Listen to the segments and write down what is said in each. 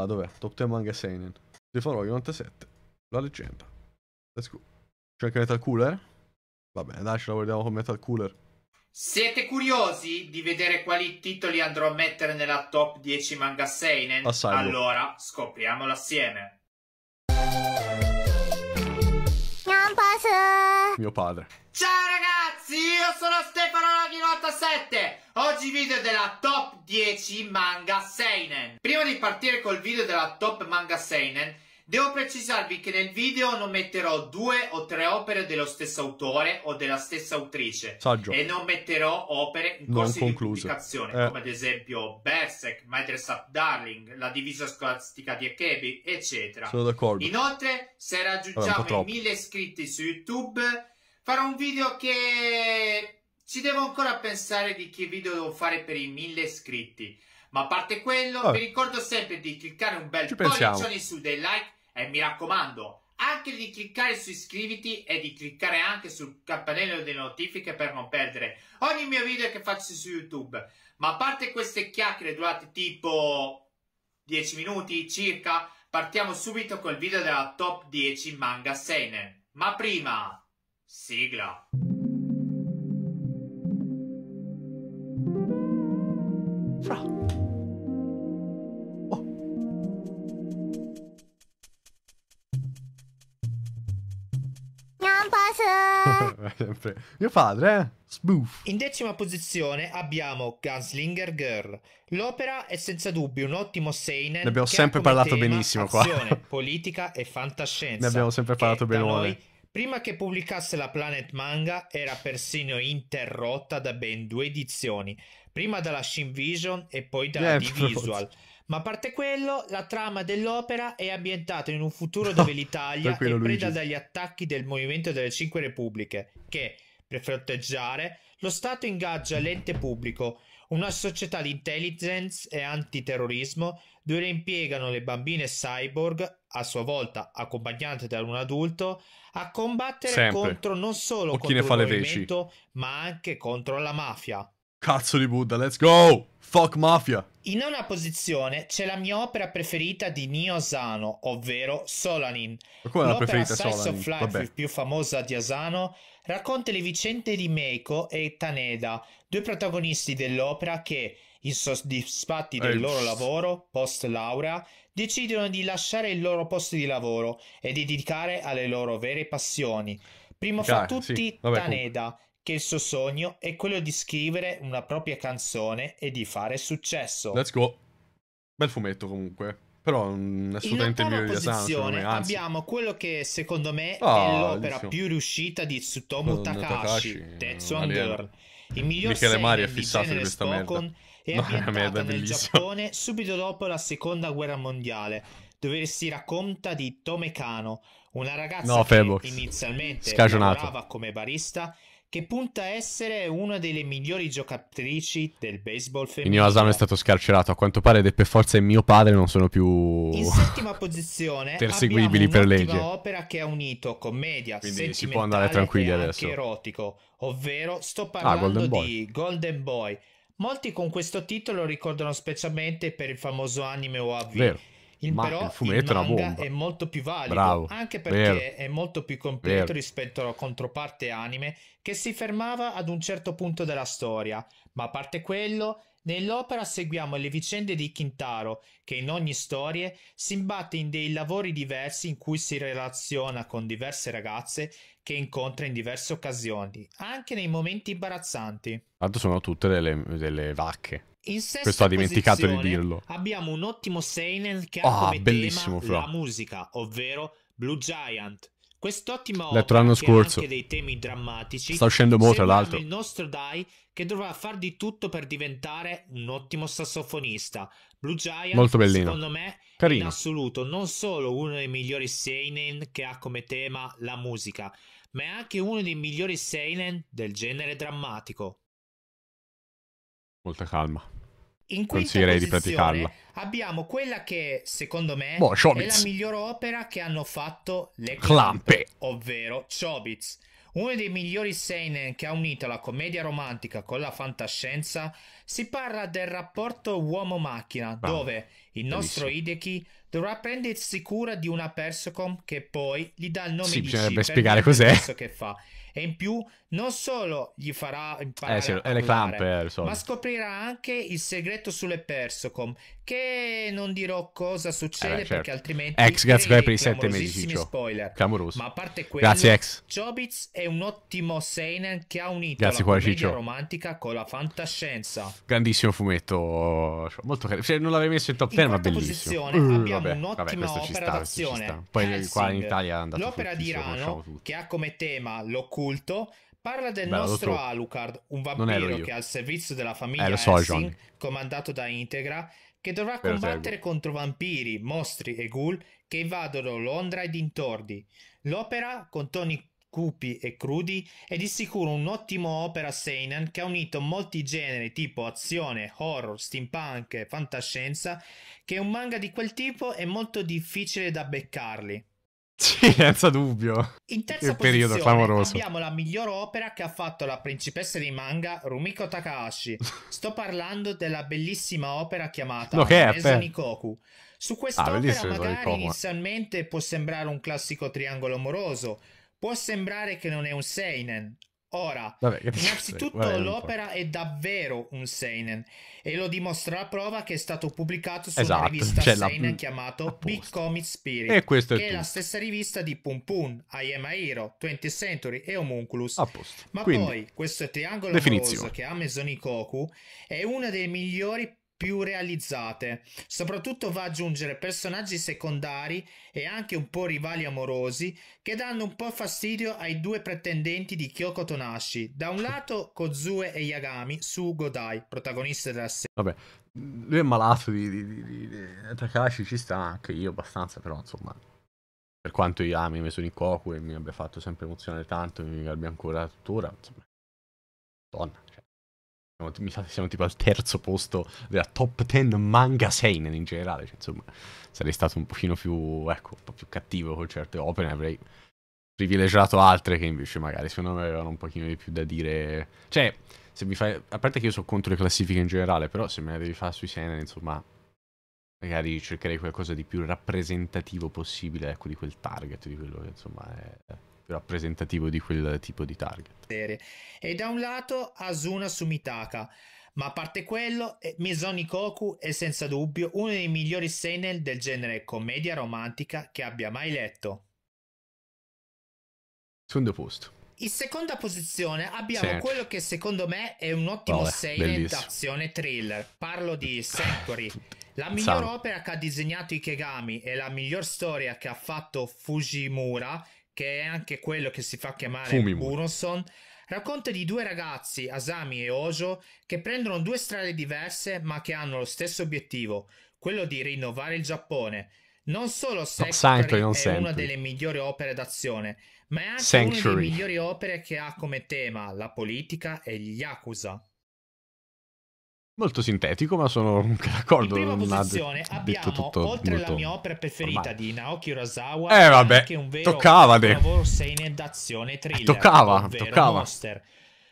Ah, dov'è? Top 10 manga seinen. Stefano 97. La leggenda. Let's go. C'è anche Metal Cooler? Vabbè, dai, ce la guardiamo con Metal Cooler. Siete curiosi di vedere quali titoli andrò a mettere nella top 10 manga seinen? Assalvo. Allora, scopriamolo assieme. Non posso. Mio padre. Ciao! ragazzi, io sono Stefano 97 Oggi video della top 10 manga seinen Prima di partire col video della top manga seinen Devo precisarvi che nel video non metterò due o tre opere dello stesso autore o della stessa autrice Saggio. E non metterò opere in corso di pubblicazione eh. Come ad esempio Berserk, My Dress Up Darling, La divisa scolastica di Akebi, eccetera Sono d'accordo Inoltre, se raggiungiamo i 1000 iscritti su YouTube farò un video che ci devo ancora pensare di che video devo fare per i mille iscritti. Ma a parte quello, oh. vi ricordo sempre di cliccare un bel pollicione su dei like e mi raccomando anche di cliccare su iscriviti e di cliccare anche sul campanello delle notifiche per non perdere ogni mio video che faccio su YouTube. Ma a parte queste chiacchiere durate tipo 10 minuti circa, partiamo subito col video della top 10 manga seinen. Ma prima... Sigla. Fra. Oh. Non posso. Mio padre. eh? Spoof. In decima posizione abbiamo Gunslinger Girl. L'opera è senza dubbio un ottimo seinen. Ne abbiamo sempre parlato benissimo qua. politica e fantascienza. Ne abbiamo sempre parlato benissimo. Prima che pubblicasse la Planet Manga era persino interrotta da ben due edizioni, prima dalla Shin Vision e poi dalla eh, Divisual. Ma a parte quello, la trama dell'opera è ambientata in un futuro dove l'Italia è preda Luigi. dagli attacchi del Movimento delle Cinque Repubbliche, che, per fronteggiare, lo Stato ingaggia l'ente pubblico, una società di intelligence e antiterrorismo dove impiegano le bambine cyborg a sua volta accompagnate da un adulto, a combattere Sempre. contro non solo o contro chi ne fa il movimento, le veci. ma anche contro la mafia. Cazzo di Buddha, let's go! Fuck Mafia! In una posizione c'è la mia opera preferita di Nio Asano, ovvero Solanin. Ma come L'opera preferita Solanin? of Life Vabbè. più famosa di Asano racconta le vicende di Meiko e Taneda, due protagonisti dell'opera che, insoddisfatti del Ehi. loro lavoro post laurea, decidono di lasciare il loro posto di lavoro e di dedicare alle loro vere passioni. Primo Chiaro, fra tutti sì. Vabbè, Taneda, comunque che il suo sogno è quello di scrivere una propria canzone e di fare successo. Let's go. Bel fumetto comunque. Però non mm, è assolutamente il mio posizione Anzi. abbiamo quello che secondo me ah, è l'opera diciamo. più riuscita di Tsutomu Takashi, Tetsuan Girl. Il miglior Michele Mari è fissato di questa Spokon merda. È no, ambientata merda, nel bellissimo. Giappone subito dopo la seconda guerra mondiale, dove si racconta di Tomekano, una ragazza no, che inizialmente Scagionato. lavorava come barista che punta a essere una delle migliori giocatrici del baseball femminile. Inio Asano è stato scarcerato, a quanto pare ed è per forza e mio padre non sono più in settima posizione perseguibili per legge. opera che ha unito commedia, quindi si può andare tranquilli adesso. erotico, ovvero sto ah, parlando ah, Golden di Golden Boy. Molti con questo titolo ricordano specialmente per il famoso anime OAV. Vero il, Ma però, il fumetto il è una bomba. È molto più valido, Bravo, anche perché vero, è molto più completo vero. rispetto alla controparte anime che si fermava ad un certo punto della storia. Ma a parte quello, nell'opera seguiamo le vicende di Kintaro, che in ogni storia si imbatte in dei lavori diversi in cui si relaziona con diverse ragazze che incontra in diverse occasioni, anche nei momenti imbarazzanti. Tanto sono tutte delle, delle vacche. In sesta Questo ha dimenticato di dirlo. Abbiamo un ottimo seinen che ha oh, come bellissimo, tema fra. la musica, ovvero Blue Giant. Quest'ottimo opera, Letto l'anno scorso. anche dei temi drammatici, sta uscendo molto l'altro. il nostro Dai che dovrà far di tutto per diventare un ottimo sassofonista. Blue Giant, molto bellino. secondo me, Carino. in assoluto non solo uno dei migliori seinen che ha come tema la musica, ma è anche uno dei migliori seinen del genere drammatico. Molta calma. In Consiglierei di praticarla. Abbiamo quella che, secondo me, boh, è la migliore opera che hanno fatto le Clampe, ovvero Chobits. Uno dei migliori seinen che ha unito la commedia romantica con la fantascienza, si parla del rapporto uomo-macchina, Bravo. dove il nostro Bellissimo. Hideki dovrà prendersi cura di una Persocom che poi gli dà il nome sì, di bisognerebbe spiegare cos'è. che fa. E in più non solo gli farà imparare eh, sì, a parlare, le clamp, eh, ma scoprirà anche il segreto sulle Persocom, che non dirò cosa succede eh beh, certo. perché altrimenti Ex, grazie per i sette mesi Ciccio. spoiler. Clamoroso. Ma a parte quello, grazie Ex. Chobits è un ottimo seinen che ha unito grazie, la commedia romantica con la fantascienza. Grandissimo fumetto, cioè, molto cioè, non l'avrei messo in top Ferma bellissimo. Uh, abbiamo vabbè, un'ottima vabbè, opera sta, d'azione. Poi Helsing, eh, qua in Italia è andato L'opera di Rano, che ha come tema l'occulto, parla del Bello, nostro tro... Alucard, un vampiro che è al servizio della famiglia eh, so, Helsing, comandato da Integra, che dovrà Però combattere contro vampiri, mostri e ghoul che invadono Londra e dintorni. L'opera, con toni cupi e crudi, è di sicuro un'ottima opera seinen che ha unito molti generi tipo azione, horror, steampunk e fantascienza, che un manga di quel tipo è molto difficile da beccarli. Sì, senza dubbio. In terza Il periodo abbiamo la miglior opera che ha fatto la principessa di manga Rumiko Takahashi. Sto parlando della bellissima opera chiamata no, Mesa Nikoku. Su ah, quest'opera ah, magari inizialmente può sembrare un classico triangolo amoroso, Può sembrare che non è un seinen. Ora, Vabbè, innanzitutto sei, l'opera è davvero un seinen e lo dimostra la prova che è stato pubblicato su esatto, una rivista cioè seinen la... chiamato Big Comic Spirit, e questo è che è la stessa rivista di Pum Pum, I Am a Hero, 20th Century e Homunculus. Apposta. Ma Quindi, poi questo triangolo amoroso che ha Mesonikoku è uno dei migliori più realizzate. Soprattutto va ad aggiungere personaggi secondari e anche un po' rivali amorosi che danno un po' fastidio ai due pretendenti di Kyoko Tonashi. Da un lato Kozue e Yagami su Godai, protagonista della serie. Vabbè, lui è malato di, di, di, di, Takashi, ci sta anche io abbastanza, però insomma... Per quanto io ami Mesoni Koku e mi abbia fatto sempre emozionare tanto, mi abbia ancora tuttora, insomma... Donna, cioè mi sa siamo tipo al terzo posto della top 10 manga seinen in generale. Cioè, insomma, sarei stato un pochino più, ecco, un po' più cattivo con certe opere, ne avrei privilegiato altre che invece magari secondo me avevano un pochino di più da dire. Cioè, se mi fai... A parte che io sono contro le classifiche in generale, però se me la devi fare sui seinen, insomma, magari cercherei qualcosa di più rappresentativo possibile, ecco, di quel target, di quello che, insomma, è più rappresentativo di quel tipo di target. E da un lato Asuna Sumitaka, ma a parte quello, eh, Mizoni Koku è senza dubbio uno dei migliori seinen del genere commedia romantica che abbia mai letto. Secondo posto. In seconda posizione abbiamo sì. quello che secondo me è un ottimo Vabbè, seinen d'azione thriller. Parlo di Sanctuary. La miglior San. opera che ha disegnato Ikegami e la miglior storia che ha fatto Fujimura che è anche quello che si fa chiamare Fumimu. Buronson, racconta di due ragazzi, Asami e Ojo, che prendono due strade diverse ma che hanno lo stesso obiettivo, quello di rinnovare il Giappone. Non solo Sanctuary, no, è una delle migliori opere d'azione, ma è anche Sanctuary. una delle migliori opere che ha come tema la politica e gli Yakuza. Molto sintetico, ma sono d'accordo. In prima posizione ha detto abbiamo, tutto, oltre molto... la mia opera preferita ormai. di Naoki Urasawa, eh, vabbè, anche un vero lavoro seinen d'azione eh, thriller, eh, toccava, toccava. Monster.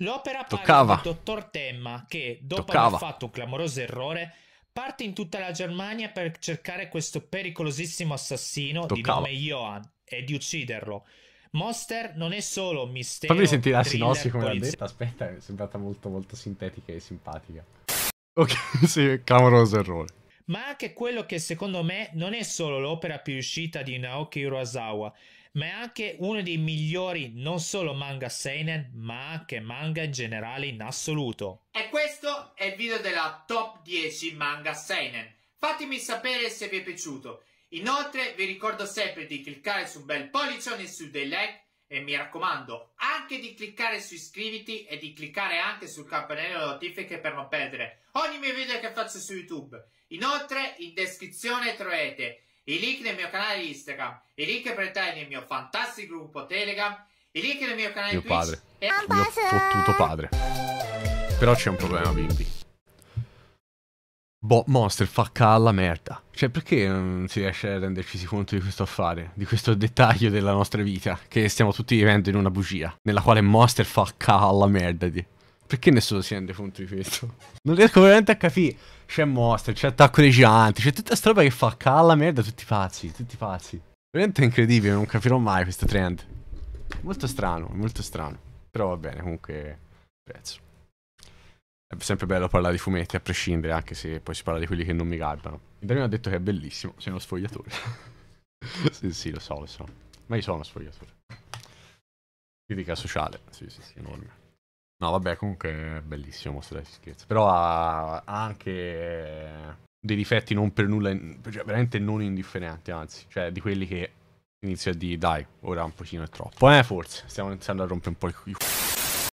L'opera toccava. parla del dottor Temma che, dopo toccava. aver fatto un clamoroso errore, parte in tutta la Germania per cercare questo pericolosissimo assassino toccava. di nome Johan e di ucciderlo. Monster non è solo un mistero. Fammi sentire la sinossi come l'ha detto, aspetta, è sembrata molto molto sintetica e simpatica. Ok, sì, clamoroso errore. Ma anche quello che secondo me non è solo l'opera più riuscita di Naoki Urasawa, ma è anche uno dei migliori non solo manga seinen, ma anche manga in generale in assoluto. E questo è il video della top 10 manga seinen. Fatemi sapere se vi è piaciuto. Inoltre vi ricordo sempre di cliccare sul bel pollicione e su dei like e mi raccomando anche di cliccare su iscriviti e di cliccare anche sul campanello delle notifiche per non perdere ogni mio video che faccio su YouTube. Inoltre in descrizione troverete i link del mio canale Instagram, i link per entrare nel mio fantastico gruppo Telegram, i link del mio canale mio Twitch. Padre. E... Mio fottuto padre. Però c'è un problema, bimbi. Boh, Monster facca alla merda. Cioè, perché non mm, si riesce a renderci conto di questo affare, di questo dettaglio della nostra vita, che stiamo tutti vivendo in una bugia, nella quale Monster facca alla merda di... Perché nessuno si rende conto di questo? Non riesco veramente a capire. C'è Monster, c'è Attacco dei Giganti, c'è tutta sta roba che fa alla merda tutti pazzi, tutti pazzi. Veramente incredibile, non capirò mai questo trend. Molto strano, molto strano. Però va bene, comunque... Prezzo. È sempre bello parlare di fumetti, a prescindere, anche se poi si parla di quelli che non mi garbano. Dario mi ha detto che è bellissimo, sei uno sfogliatore. sì, sì, lo so, lo so. Ma io sono uno sfogliatore. Critica sociale, sì, sì, sì, enorme. No, vabbè, comunque è bellissimo mostrare scherzo. Però ha anche dei difetti non per nulla, cioè veramente non indifferenti, anzi, cioè di quelli che inizia a dire dai, ora un pochino è troppo. Eh, forse, stiamo iniziando a rompere un po' il